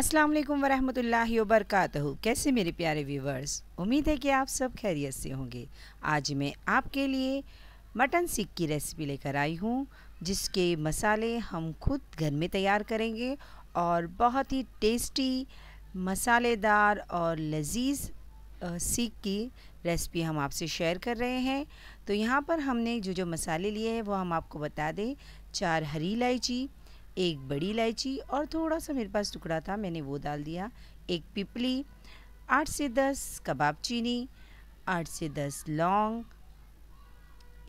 अस्सलाम वालेकुम वरहमतुल्लाहि वबरकातुहू कैसे मेरे प्यारे व्यूवर्स उम्मीद है कि आप सब खैरियत से होंगे आज मैं आपके लिए मटन सीख की रेसिपी लेकर आई हूँ जिसके मसाले हम खुद घर में तैयार करेंगे और बहुत ही टेस्टी मसालेदार और लजीज सीख की रेसिपी हम आपसे शेयर कर रहे हैं तो यहाँ पर हमने जो जो मसाले लिए हैं वो हम आपको बता दें चार हरी इलायची एक बड़ी इलायची और थोड़ा सा मेरे पास टुकड़ा था मैंने वो डाल दिया एक पिपली आठ से दस कबाब चीनी आठ से दस लौंग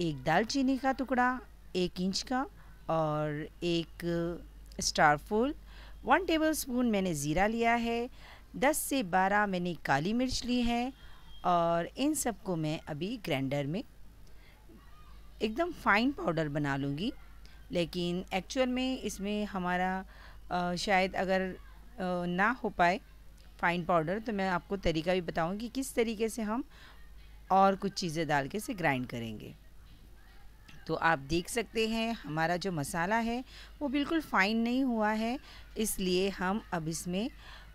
एक दालचीनी का टुकड़ा एक इंच का और एक स्टार फूल वन टेबल स्पून मैंने ज़ीरा लिया है दस से बारह मैंने काली मिर्च ली है और इन सबको मैं अभी ग्राइंडर में एकदम फाइन पाउडर बना लूँगी लेकिन एक्चुअल में इसमें हमारा आ, शायद अगर आ, ना हो पाए फाइन पाउडर तो मैं आपको तरीका भी बताऊँ कि किस तरीके से हम और कुछ चीज़ें डाल के इसे ग्राइंड करेंगे तो आप देख सकते हैं हमारा जो मसाला है वो बिल्कुल फाइन नहीं हुआ है इसलिए हम अब इसमें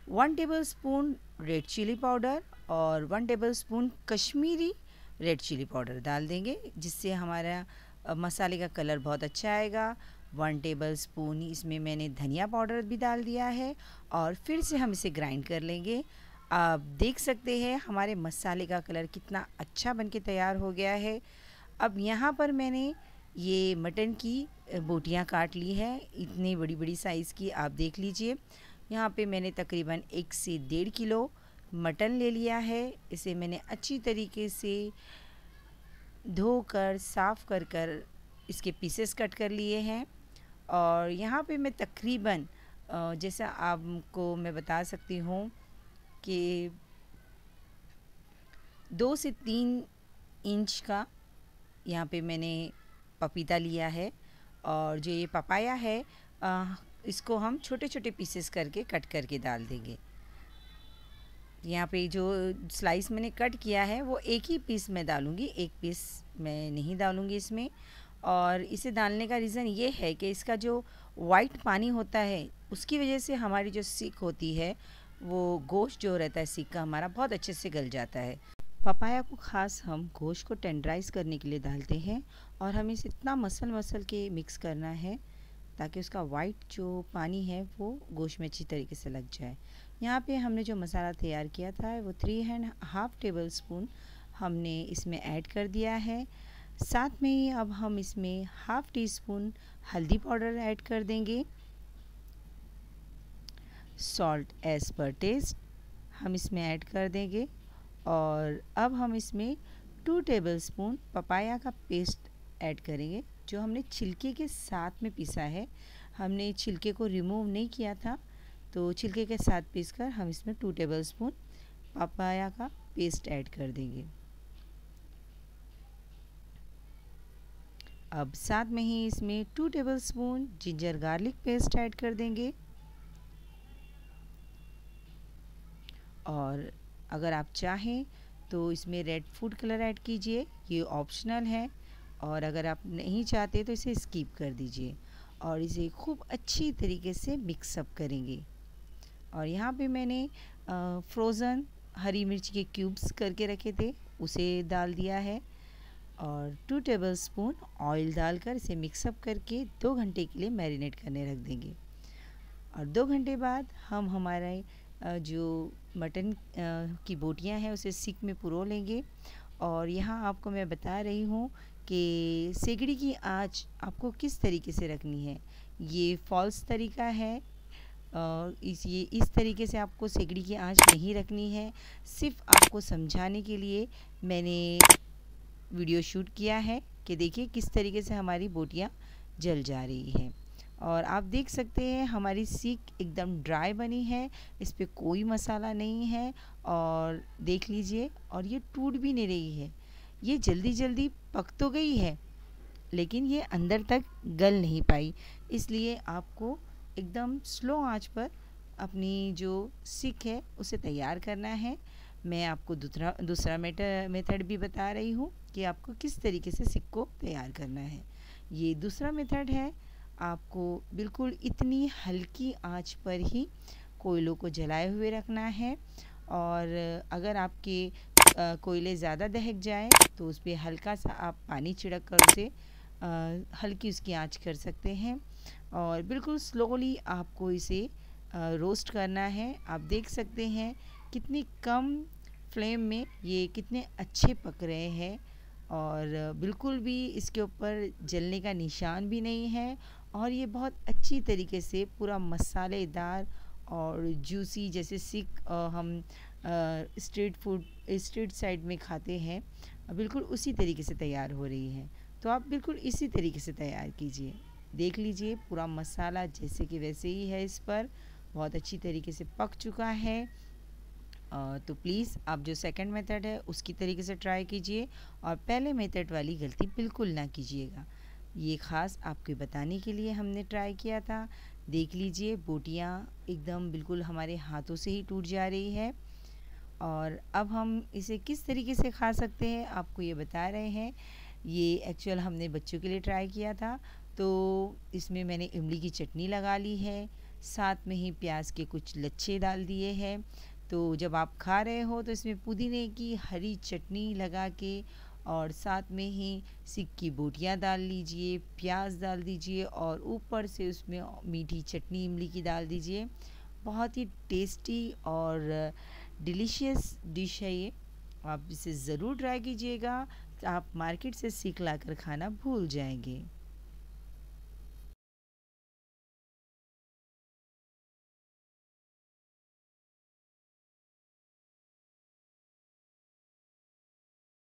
one tablespoon red chilli powder और one tablespoon Kashmiri red chilli powder डाल देंगे जिससे हमारा मसाले का कलर बहुत अच्छा आएगा वन टेबल स्पून इसमें मैंने धनिया पाउडर भी डाल दिया है और फिर से हम इसे ग्राइंड कर लेंगे आप देख सकते हैं हमारे मसाले का कलर कितना अच्छा बनके तैयार हो गया है अब यहाँ पर मैंने ये मटन की बोटियाँ काट ली है इतनी बड़ी बड़ी साइज़ की आप देख लीजिए यहाँ पे मैंने तकरीबन एक से डेढ़ किलो मटन ले लिया है इसे मैंने अच्छी तरीके से धोकर साफ़ कर कर इसके पीसेस कट कर लिए हैं और यहाँ पे मैं तकरीबन जैसा आपको मैं बता सकती हूँ कि दो से तीन इंच का यहाँ पे मैंने पपीता लिया है और जो ये पपाया है इसको हम छोटे छोटे पीसेस करके कट करके डाल देंगे यहाँ पे जो स्लाइस मैंने कट किया है वो एक ही पीस में डालूँगी एक पीस मैं नहीं डालूँगी इसमें और इसे डालने का रीज़न ये है कि इसका जो वाइट पानी होता है उसकी वजह से हमारी जो सीख होती है वो गोश्त जो रहता है सीख का हमारा बहुत अच्छे से गल जाता है पपाया को ख़ास हम गोश्त को टेंडराइज करने के लिए डालते हैं और हमें इसे इतना मसल मसल के मिक्स करना है ताकि उसका वाइट जो पानी है वो गोश्त में अच्छी तरीके से लग जाए यहाँ पे हमने जो मसाला तैयार किया था वो three and half tablespoon हमने इसमें ऐड कर दिया है साथ में ही अब हम इसमें हाफ़ टी स्पून हल्दी पाउडर ऐड कर देंगे सॉल्ट एज़ पर टेस्ट हम इसमें ऐड कर देंगे और अब हम इसमें टू टेबल स्पून पपाया का पेस्ट ऐड करेंगे जो हमने छिलके के साथ में पीसा है हमने छिलके को रिमूव नहीं किया था तो छिलके के साथ पीस कर हम इसमें टू टेबल स्पून पापाया का पेस्ट ऐड कर देंगे अब साथ में ही इसमें two tablespoon ginger garlic paste add कर देंगे और अगर आप चाहें तो इसमें रेड फूड कलर ऐड कीजिए ये ऑप्शनल है और अगर आप नहीं चाहते तो इसे स्कीप कर दीजिए और इसे खूब अच्छी तरीके से मिक्सअप करेंगे और यहाँ पे मैंने फ्रोज़न हरी मिर्च के क्यूब्स करके रखे थे उसे डाल दिया है और टू टेबल स्पून ऑयल डालकर इसे मिक्सअप करके दो घंटे के लिए मैरिनेट करने रख देंगे और दो घंटे बाद हम हमारे जो मटन की बोटियाँ हैं उसे सीख में पुरो लेंगे और यहाँ आपको मैं बता रही हूँ कि सेगड़ी की आँच आपको किस तरीके से रखनी है ये फॉल्स तरीका है इस ये इस तरीके से आपको सेगड़ी की आँच नहीं रखनी है सिर्फ आपको समझाने के लिए मैंने वीडियो शूट किया है कि देखिए किस तरीके से हमारी बोटियाँ जल जा रही हैं और आप देख सकते हैं हमारी सीख एकदम ड्राई बनी है इस पर कोई मसाला नहीं है और देख लीजिए और ये टूट भी नहीं रही है ये जल्दी जल्दी पक तो गई है लेकिन ये अंदर तक गल नहीं पाई इसलिए आपको एकदम स्लो आंच पर अपनी जो सिक है उसे तैयार करना है मैं आपको दूसरा दूसरा मेथड भी बता रही हूँ कि आपको किस तरीके से सिक को तैयार करना है ये दूसरा मेथड है आपको बिल्कुल इतनी हल्की आंच पर ही कोयलों को जलाए हुए रखना है और अगर आपके कोयले ज़्यादा दहक जाए तो उस पर हल्का सा आप पानी छिड़क कर उसे हल्की उसकी आंच कर सकते हैं और बिल्कुल स्लोली आपको इसे रोस्ट करना है आप देख सकते हैं कितनी कम फ्लेम में ये कितने अच्छे पक रहे हैं और बिल्कुल भी इसके ऊपर जलने का निशान भी नहीं है और ये बहुत अच्छी तरीके से पूरा मसालेदार और जूसी जैसे सिक हम स्ट्रीट फूड स्ट्रीट साइड में खाते हैं बिल्कुल उसी तरीके से तैयार हो रही है तो आप बिल्कुल इसी तरीके से तैयार कीजिए देख लीजिए पूरा मसाला जैसे कि वैसे ही है इस पर बहुत अच्छी तरीके से पक चुका है तो प्लीज़ आप जो सेकंड मेथड है उसकी तरीके से ट्राई कीजिए और पहले मेथड वाली गलती बिल्कुल ना कीजिएगा ये ख़ास आपके बताने के लिए हमने ट्राई किया था देख लीजिए बोटियाँ एकदम बिल्कुल हमारे हाथों से ही टूट जा रही है और अब हम इसे किस तरीके से खा सकते हैं आपको ये बता रहे हैं ये एक्चुअल हमने बच्चों के लिए ट्राई किया था तो इसमें मैंने इमली की चटनी लगा ली है साथ में ही प्याज के कुछ लच्छे डाल दिए हैं तो जब आप खा रहे हो तो इसमें पुदीने की हरी चटनी लगा के और साथ में ही सिक की बोटियाँ डाल लीजिए प्याज डाल दीजिए और ऊपर से उसमें मीठी चटनी इमली की डाल दीजिए बहुत ही टेस्टी और डिलीशियस डिश है ये आप इसे ज़रूर ट्राई कीजिएगा आप मार्केट से सीख लाकर खाना भूल जाएंगे